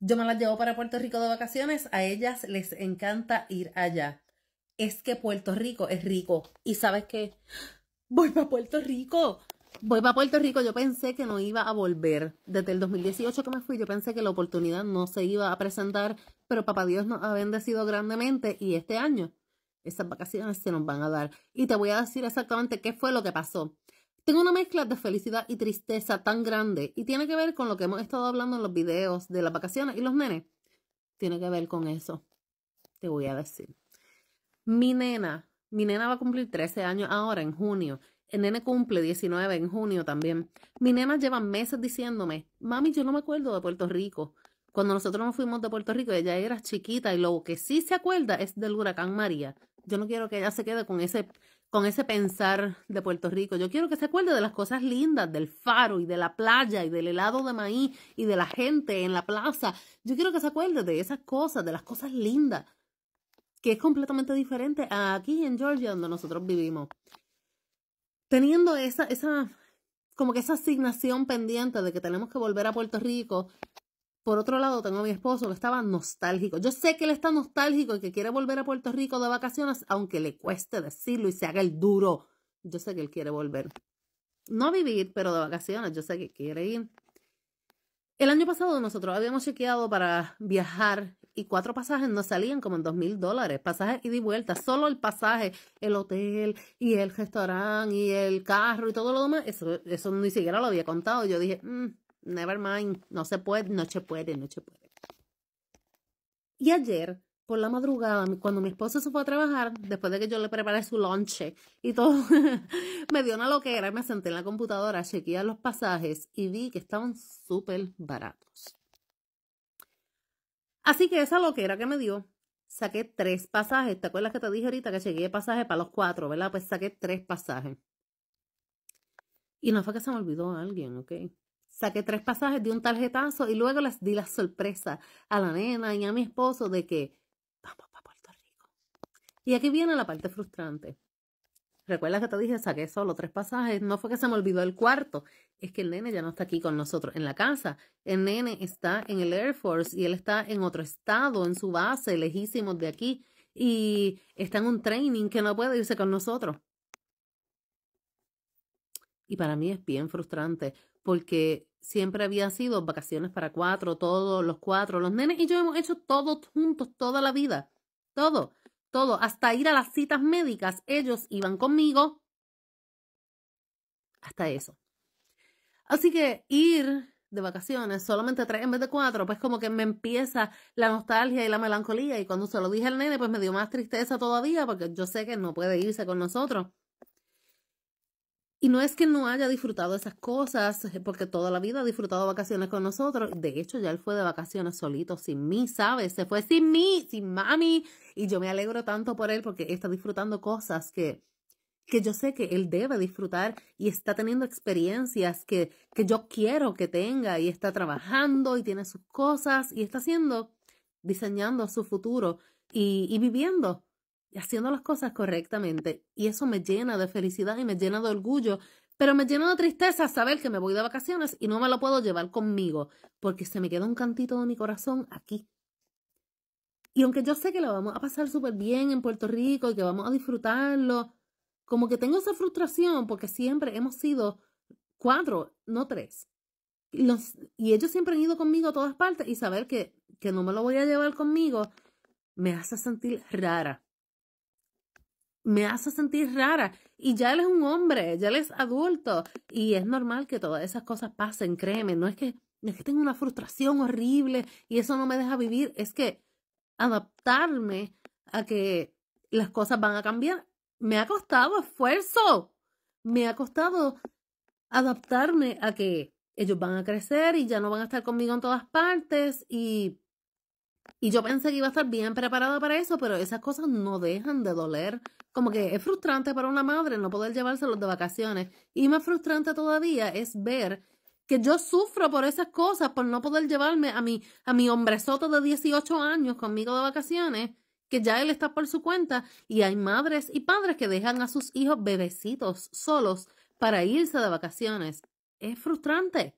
Yo me las llevo para Puerto Rico de vacaciones, a ellas les encanta ir allá. Es que Puerto Rico es rico. Y sabes qué, voy para Puerto Rico. Voy para Puerto Rico, yo pensé que no iba a volver. Desde el 2018 que me fui, yo pensé que la oportunidad no se iba a presentar, pero papá Dios nos ha bendecido grandemente y este año esas vacaciones se nos van a dar. Y te voy a decir exactamente qué fue lo que pasó. Tengo una mezcla de felicidad y tristeza tan grande y tiene que ver con lo que hemos estado hablando en los videos de las vacaciones y los nenes. Tiene que ver con eso. Te voy a decir. Mi nena, mi nena va a cumplir 13 años ahora en junio. El nene cumple 19 en junio también. Mi nena lleva meses diciéndome, mami, yo no me acuerdo de Puerto Rico. Cuando nosotros nos fuimos de Puerto Rico, ella era chiquita y lo que sí se acuerda es del huracán María. Yo no quiero que ella se quede con ese con ese pensar de Puerto Rico. Yo quiero que se acuerde de las cosas lindas, del faro y de la playa y del helado de maíz y de la gente en la plaza. Yo quiero que se acuerde de esas cosas, de las cosas lindas, que es completamente diferente a aquí en Georgia donde nosotros vivimos. Teniendo esa, esa, como que esa asignación pendiente de que tenemos que volver a Puerto Rico, por otro lado, tengo a mi esposo que estaba nostálgico. Yo sé que él está nostálgico y que quiere volver a Puerto Rico de vacaciones, aunque le cueste decirlo y se haga el duro. Yo sé que él quiere volver. No vivir, pero de vacaciones. Yo sé que quiere ir. El año pasado nosotros habíamos chequeado para viajar y cuatro pasajes nos salían como en dos mil dólares. Pasajes y y vuelta. Solo el pasaje, el hotel y el restaurante y el carro y todo lo demás. Eso, ni siquiera lo había contado. Yo dije, mm, Never mind, no se puede, no se puede, no se puede. Y ayer, por la madrugada, cuando mi esposo se fue a trabajar, después de que yo le preparé su lonche y todo, me dio una loquera y me senté en la computadora, chequeé los pasajes y vi que estaban súper baratos. Así que esa loquera que me dio, saqué tres pasajes. ¿Te acuerdas que te dije ahorita que chequeé pasajes para los cuatro, verdad? Pues saqué tres pasajes. Y no fue que se me olvidó alguien, ¿ok? Saqué tres pasajes de un tarjetazo y luego les di la sorpresa a la nena y a mi esposo de que vamos para Puerto Rico. Y aquí viene la parte frustrante. Recuerda que te dije, saqué solo tres pasajes. No fue que se me olvidó el cuarto. Es que el nene ya no está aquí con nosotros en la casa. El nene está en el Air Force y él está en otro estado, en su base, lejísimos de aquí. Y está en un training que no puede irse con nosotros. Y para mí es bien frustrante porque siempre había sido vacaciones para cuatro, todos los cuatro, los nenes y yo hemos hecho todo juntos toda la vida, todo, todo, hasta ir a las citas médicas, ellos iban conmigo, hasta eso. Así que ir de vacaciones, solamente tres en vez de cuatro, pues como que me empieza la nostalgia y la melancolía. Y cuando se lo dije al nene, pues me dio más tristeza todavía, porque yo sé que no puede irse con nosotros. Y no es que no haya disfrutado esas cosas, eh, porque toda la vida ha disfrutado vacaciones con nosotros. De hecho, ya él fue de vacaciones solito, sin mí, ¿sabes? Se fue sin mí, sin mami. Y yo me alegro tanto por él porque está disfrutando cosas que, que yo sé que él debe disfrutar y está teniendo experiencias que, que yo quiero que tenga y está trabajando y tiene sus cosas y está haciendo, diseñando su futuro y, y viviendo haciendo las cosas correctamente. Y eso me llena de felicidad y me llena de orgullo, pero me llena de tristeza saber que me voy de vacaciones y no me lo puedo llevar conmigo, porque se me queda un cantito de mi corazón aquí. Y aunque yo sé que lo vamos a pasar súper bien en Puerto Rico y que vamos a disfrutarlo, como que tengo esa frustración porque siempre hemos sido cuatro, no tres. Los, y ellos siempre han ido conmigo a todas partes y saber que, que no me lo voy a llevar conmigo me hace sentir rara me hace sentir rara. Y ya él es un hombre, ya él es adulto. Y es normal que todas esas cosas pasen, créeme. No es que, tenga una frustración horrible y eso no me deja vivir. Es que adaptarme a que las cosas van a cambiar me ha costado esfuerzo. Me ha costado adaptarme a que ellos van a crecer y ya no van a estar conmigo en todas partes y y yo pensé que iba a estar bien preparada para eso, pero esas cosas no dejan de doler. Como que es frustrante para una madre no poder llevárselos de vacaciones. Y más frustrante todavía es ver que yo sufro por esas cosas, por no poder llevarme a mi, a mi hombrezoto de 18 años conmigo de vacaciones, que ya él está por su cuenta. Y hay madres y padres que dejan a sus hijos bebecitos solos para irse de vacaciones. Es frustrante.